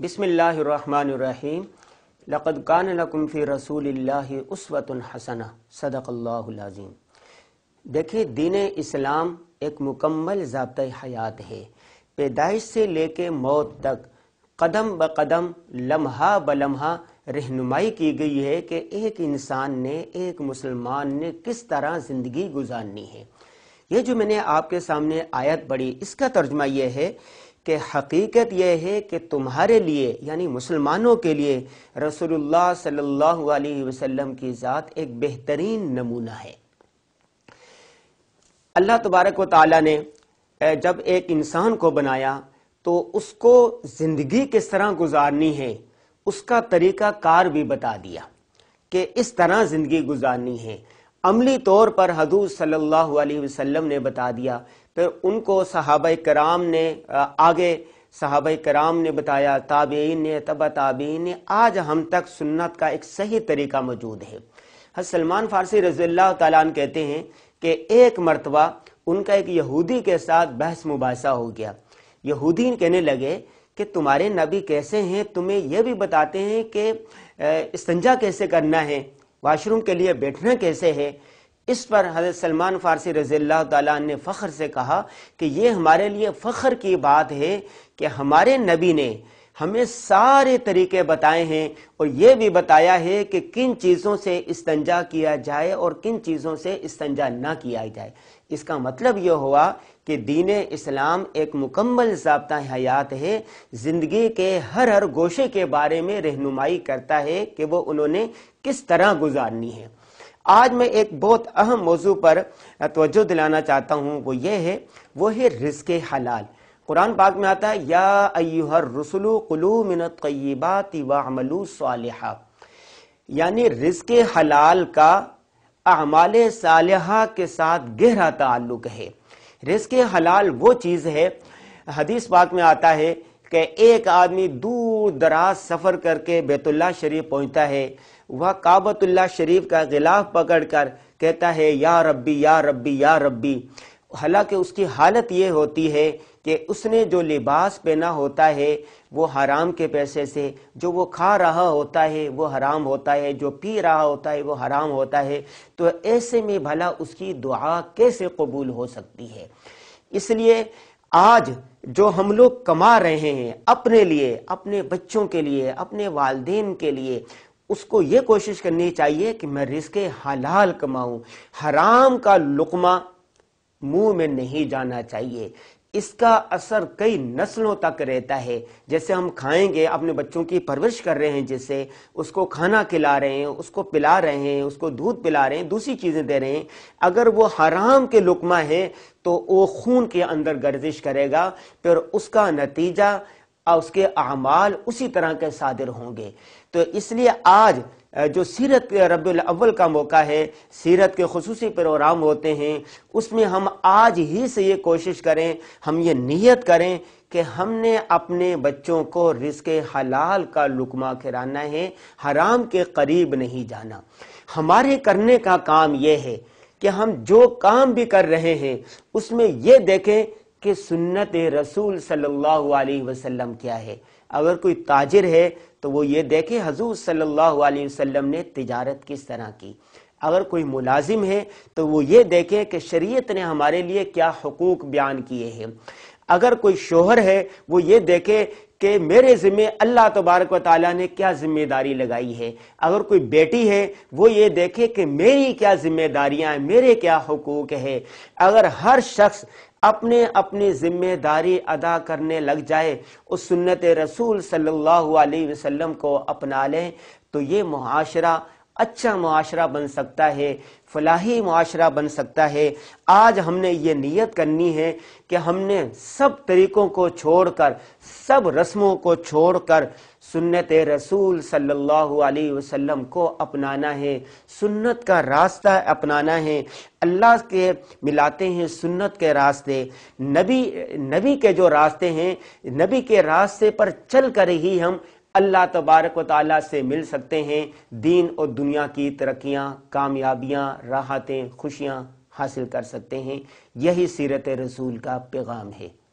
बिसमीम लक़द कान लकुम फ़ी रसूल उसवतन हसना सदक़ल्लाज़ीम देखिए दीन इस्लाम एक मुकम्मल जबता हयात है पैदाइश से लेके मौत तक कदम ब कदम लम्हा ब लम्हा रहनुमाई की गई है कि एक इंसान ने एक मुसलमान ने किस तरह ज़िंदगी गुजारनी है ये जो मैंने आपके सामने आयत पढ़ी इसका तर्जमा यह है कि हकीकत यह है कि तुम्हारे लिए यानी मुसलमानों के लिए रसूलुल्लाह सल्लल्लाहु अलैहि वसल्लम की ज़ात एक बेहतरीन नमूना है अल्लाह तबारक व ताली ने जब एक इंसान को बनाया तो उसको ज़िंदगी किस तरह गुजारनी है उसका तरीका कार भी बता दिया कि इस तरह ज़िंदगी गुजारनी है अमली तौर पर हदू सल्लल्लाहु अलैहि वसल्लम ने बता दिया तो उनको साहब कराम ने आगे साहब कराम ने बताया ताबेन ने तबा ताबीन ने आज हम तक सुन्नत का एक सही तरीका मौजूद है सलमान फारसी रजील्ला तन कहते हैं कि एक मरतबा उनका एक यहूदी के साथ बहस मुबासा हो गया यहूदी कहने लगे कि तुम्हारे नबी कैसे हैं तुम्हें यह भी बताते हैं कि संजा कैसे करना है वॉशरूम के लिए बैठना कैसे है इस पर हजरत सलमान फारसी रजील्ला तला ने फ़ख्र से कहा कि ये हमारे लिए फ़ख्र की बात है कि हमारे नबी ने हमें सारे तरीके बताए हैं और ये भी बताया है कि किन चीज़ों से इस्तंजा किया जाए और किन चीज़ों से इस्तंजा ना किया जाए इसका मतलब ये हुआ कि दीन इस्लाम एक मुकम्मल जबता हयात है ज़िंदगी के हर हर गोशे के बारे में रहनुमाई करता है कि वो उन्होंने किस तरह गुजारनी है आज मैं एक बहुत अहम मौजू पर तोज्जो दिलाना चाहता हूँ वो ये है वो है रिस्क हलाल कुरान पाक में आता है या अयुहर रसुलु कुलू मिनत तयबात वमलू साल यानी रिस्क हलाल का अमाल साल के साथ गहरा ताल्लुक है रिस्क हलाल वो चीज़ है हदीस पाक में आता है कि एक आदमी दूर दराज सफ़र करके बैतुल्ला शरीफ पहुंचता है वह काबतुल्ला शरीफ का गिलाफ पकड़कर कहता है या रब्बी या रब्बी या रब्बी हालांकि उसकी हालत ये होती है कि उसने जो लिबास पहना होता है वो हराम के पैसे से जो वो खा रहा होता है वो हराम होता है जो पी रहा होता है वो हराम होता है तो ऐसे में भला उसकी दुआ कैसे कबूल हो सकती है इसलिए आज जो हम लोग कमा रहे हैं अपने लिए अपने बच्चों के लिए अपने वालदेन के लिए उसको ये कोशिश करनी चाहिए कि मैं रिस्क हलाल कमाऊं हराम का लुकमा मुंह में नहीं जाना चाहिए इसका असर कई नस्लों तक रहता है जैसे हम खाएंगे अपने बच्चों की परवरिश कर रहे हैं जैसे उसको खाना खिला रहे हैं उसको पिला रहे हैं उसको दूध पिला रहे हैं दूसरी चीज़ें दे रहे हैं अगर वो हराम के लुकमा है तो वो खून के अंदर गर्जिश करेगा फिर उसका नतीजा और उसके अमाल उसी तरह के सादिर होंगे तो इसलिए आज जो सीरत रबी अव्वल का मौका है सीरत के खसूस प्रोग्राम होते हैं उसमें हम आज ही से ये कोशिश करें हम ये नीयत करें कि हमने अपने बच्चों को रिस्क हलाल का लुकमा खिलाना है हराम के करीब नहीं जाना हमारे करने का काम यह है कि हम जो काम भी कर रहे हैं उसमें ये देखें कि सुन्नत रसूल सल्लल्लाहु अलैहि वसल्लम क्या है अगर कोई ताजिर है तो वो ये देखे हजूर सल्लल्लाहु अलैहि वसल्लम ने तिजारत किस तरह की अगर कोई मुलाजिम है तो वो ये देखे कि शरीयत ने हमारे लिए क्या हकूक बयान किए हैं अगर कोई शोहर है वो ये देखे कि मेरे ज़िम्मे अल्लाह तबारक व ताली ने क्या ज़िम्मेदारी लगाई है अगर कोई बेटी है वो ये देखे कि मेरी क्या ज़िम्मेदारियाँ हैं मेरे क्या हकूक़ है अगर हर शख्स अपने अपनी जिम्मेदारी अदा करने लग जाए उस सुन्नत रसूल सल्लल्लाहु अलैहि वसल्लम को अपना लें तो ये मुआरा अच्छा मुआरा बन सकता है फलाही मुआरा बन सकता है आज हमने ये नीयत करनी है कि हमने सब तरीकों को छोड़कर सब रस्मों को छोड़कर सुन्नत रसूल सल्लल्लाहु अलैहि वसल्लम को अपनाना है सुन्नत का रास्ता अपनाना है अल्लाह के मिलाते हैं सुन्नत के रास्ते नबी नबी के जो रास्ते हैं नबी के रास्ते पर चल कर ही हम अल्लाह तबारक वाली से मिल सकते हैं दीन और दुनिया की तरक्याँ कामयाबियाँ राहतें खुशियाँ हासिल कर सकते हैं यही सीरत रसूल का पैगाम है